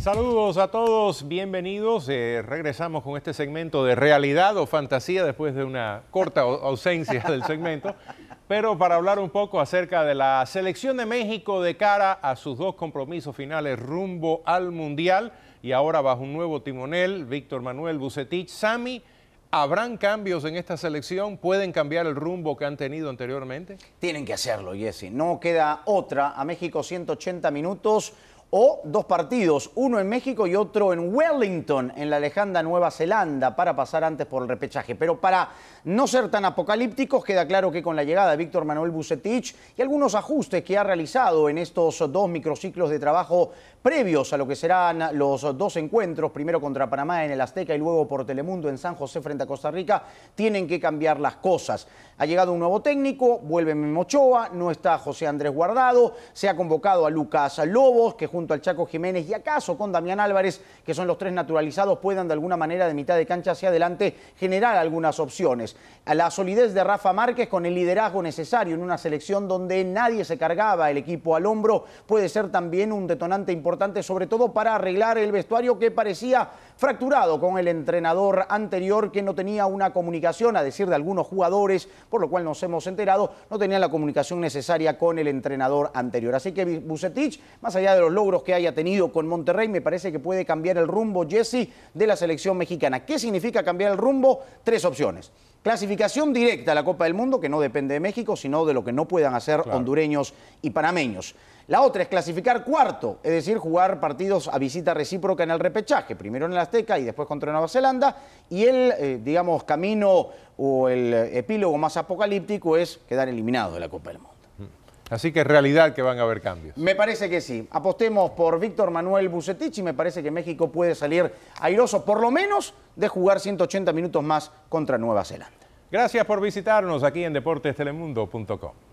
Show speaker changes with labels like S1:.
S1: Saludos a todos, bienvenidos. Eh, regresamos con este segmento de realidad o fantasía después de una corta ausencia del segmento, pero para hablar un poco acerca de la selección de México de cara a sus dos compromisos finales rumbo al Mundial y ahora bajo un nuevo timonel, Víctor Manuel Bucetich, Sami. ¿Habrán cambios en esta selección? ¿Pueden
S2: cambiar el rumbo que han tenido anteriormente? Tienen que hacerlo, Jesse. No queda otra. A México 180 minutos, o dos partidos, uno en México y otro en Wellington, en la Lejanda Nueva Zelanda, para pasar antes por el repechaje. Pero para no ser tan apocalípticos, queda claro que con la llegada de Víctor Manuel Bucetich y algunos ajustes que ha realizado en estos dos microciclos de trabajo previos a lo que serán los dos encuentros, primero contra Panamá en el Azteca y luego por Telemundo en San José frente a Costa Rica, tienen que cambiar las cosas. Ha llegado un nuevo técnico, vuelve Memochoa, no está José Andrés Guardado, se ha convocado a Lucas Lobos, que junto al Chaco Jiménez y acaso con Damián Álvarez, que son los tres naturalizados, puedan de alguna manera de mitad de cancha hacia adelante generar algunas opciones. A la solidez de Rafa Márquez con el liderazgo necesario en una selección donde nadie se cargaba el equipo al hombro puede ser también un detonante importante, sobre todo para arreglar el vestuario que parecía fracturado con el entrenador anterior que no tenía una comunicación, a decir de algunos jugadores, por lo cual nos hemos enterado, no tenía la comunicación necesaria con el entrenador anterior. Así que Bucetich, más allá de los logros, que haya tenido con Monterrey, me parece que puede cambiar el rumbo, Jesse, de la selección mexicana. ¿Qué significa cambiar el rumbo? Tres opciones. Clasificación directa a la Copa del Mundo, que no depende de México, sino de lo que no puedan hacer hondureños y panameños. La otra es clasificar cuarto, es decir, jugar partidos a visita recíproca en el repechaje, primero en el Azteca y después contra Nueva Zelanda. Y el, eh, digamos, camino o el epílogo más apocalíptico es quedar eliminado de la Copa del Mundo.
S1: Así que es realidad que van a haber cambios.
S2: Me parece que sí. Apostemos por Víctor Manuel Bucetich y me parece que México puede salir airoso, por lo menos de jugar 180 minutos más contra Nueva Zelanda. Gracias por visitarnos
S1: aquí en deportestelemundo.com.